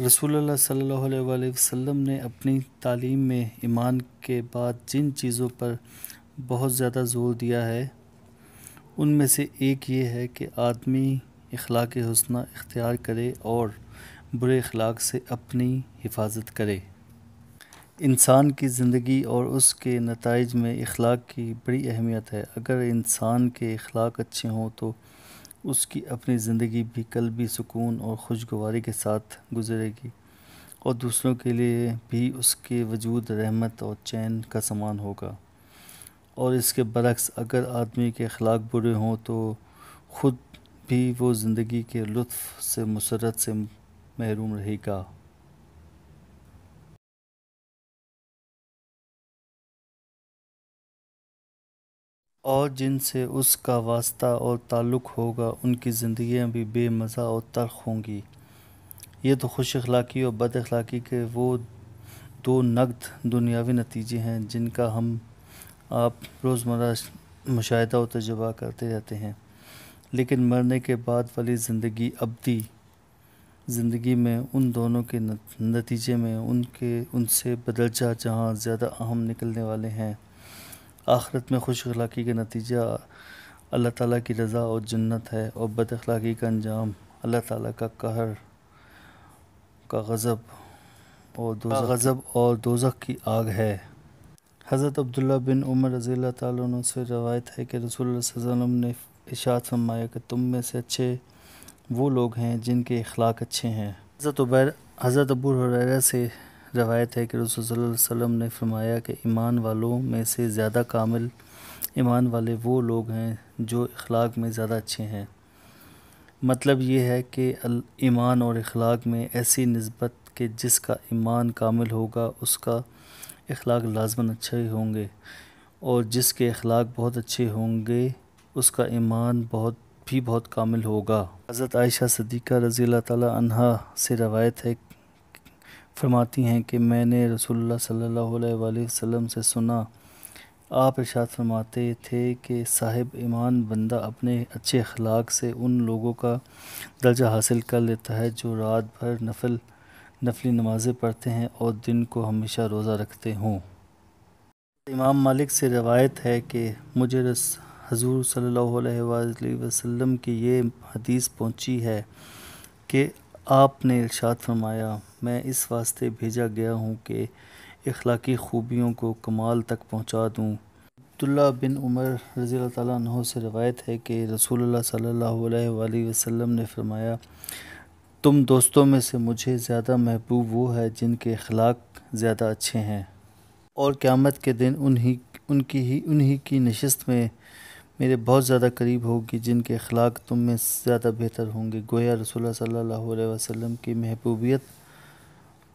रसूल सल्लल्लाहु अलैहि वसल्लम ने अपनी तालीम में ईमान के बाद जिन चीज़ों पर बहुत ज़्यादा जोर दिया है उनमें से एक ये है कि आदमी अखलाक हसना इख्तियार करे और बुरे अखलाक से अपनी हिफाजत करे इंसान की ज़िंदगी और उसके नतज में अखलाक की बड़ी अहमियत है अगर इंसान के अखलाक अच्छे हों तो उसकी अपनी ज़िंदगी भी कल भी सुकून और खुशगवारी के साथ गुजरेगी और दूसरों के लिए भी उसके वजूद रहमत और चैन का सामान होगा और इसके बरक्स अगर आदमी के अखलाक बुरे हों तो ख़ुद भी वो ज़िंदगी के लुत्फ़ से मसरत से महरूम रहेगा और जिनसे उसका वास्ता और ताल्लुक़ होगा उनकी ज़िंदियाँ भी बेमज़ा और तलख होंगी ये तो खुश अखलाक़ी और बद अखलाक़ी के वो दो नगद दुनियावी नतीजे हैं जिनका हम आप रोज़मर्रा मुशाह और तजुबा करते रहते हैं लेकिन मरने के बाद वाली ज़िंदगी अबदी ज़िंदगी में उन दोनों के नतीजे में उनके उनसे बदल जा जहाँ ज़्यादा अहम निकलने वाले हैं आखरत में खुश अखलाक़ी का नतीजा अल्लाह ताला की रज़ा और जन्नत है और बद अखलाक़ी का अंजाम अल्लाह ताला का कहर का गज़ब और हाँ। गज़ब और दोजख की आग है हज़रत अब्दुल्ला बिन उमर रज़ी तुम से रवायत है कि रसूल वसम ने इशात फरमाया कि तुम में से अच्छे वो लोग हैं जिनके अखलाक अच्छे हैं हज़रत उबैर हज़रत अबू हुरैरा से रवायत है कि रसूल ने फरमाया कि ईमान वालों में से ज़्यादा कामिल ईमान वाले वो लोग हैं जो अखलाक में ज़्यादा अच्छे हैं मतलब ये है कि ईमान और अखलाक में ऐसी नस्बत के जिसका ईमान कामिल होगा उसका अखलाक लाजमन अच्छे होंगे और जिसके अखलाक बहुत अच्छे होंगे उसका ईमान बहुत भी बहुत कामिल होगा हज़रत आयशा सदीक़ा रज़ी अल्लाह ताली से रवायत है फरमाती हैं कि मैंने रसोल्ला सल्ला वसम से सुना आप इर्शाद फरमाते थे कि साहिब ईमान बंदा अपने अच्छे अखलाक से उन लोगों का दर्जा हासिल कर लेता है जो रात भर नफल नफली नमाज़ें पढ़ते हैं और दिन को हमेशा रोज़ा रखते हों इमाम मालिक से रवायत है कि मुझे रस हजूर सल्ला वसम की ये हदीस पहुँची है कि आपने इर्शाद फरमाया मैं इस वास्ते भेजा गया हूँ कि इखलाकी ख़ूबियों को कमाल तक पहुँचा दूँ अब्दुल्ला बिन उमर रज़ी तह से रवायत है कि रसूल सल्ला वसम ने फरमाया तुम दोस्तों में से मुझे ज़्यादा महबूब वो है जिनके अखलाक ज़्यादा अच्छे हैं और क़्यामत के दिन उन्हीं उनकी ही उन्हीं की नशस्त में मेरे बहुत ज़्यादा करीब होगी जिनके अखलाक तुम में ज़्यादा बेहतर होंगे गोया रसूल सल्लल्लाहु अलैहि वसल्लम की महबूबियत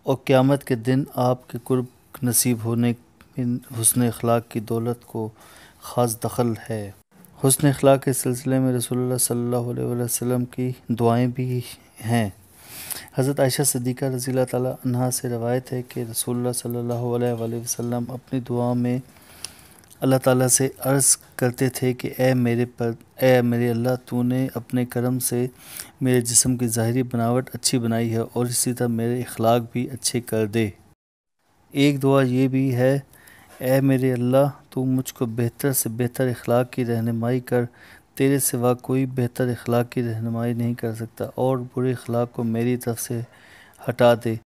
और क़्यामत के दिन आपके कुर्ब नसीब होने हसन अखलाक की दौलत को ख़ास दखल है हसन अखलाक के सिलसिले में रसोल सल्लल्लाहु अलैहि वसल्लम की दुआएँ भी हैं हज़रत आयशा सदीक़ा रज़ी तला से रवायत है कि रसोल्ला सल्लल्लाहु अलैहि वसल्लम अपनी दुआ में अल्लाह ताला से अर्ज़ करते थे कि ए मेरे पर ए मेरे अल्लाह तूने अपने करम से मेरे जिस्म की ज़ाहरी बनावट अच्छी बनाई है और इसी तरह मेरे अखलाक भी अच्छे कर दे एक दुआ ये भी है ऐ मेरे अल्लाह तू मुझको बेहतर से बेहतर अखलाक की रहनुमाई कर तेरे सिवा कोई बेहतर अखलाक की रहनुमाई नहीं कर सकता और बुरे अखलाक को मेरी तरफ से हटा दे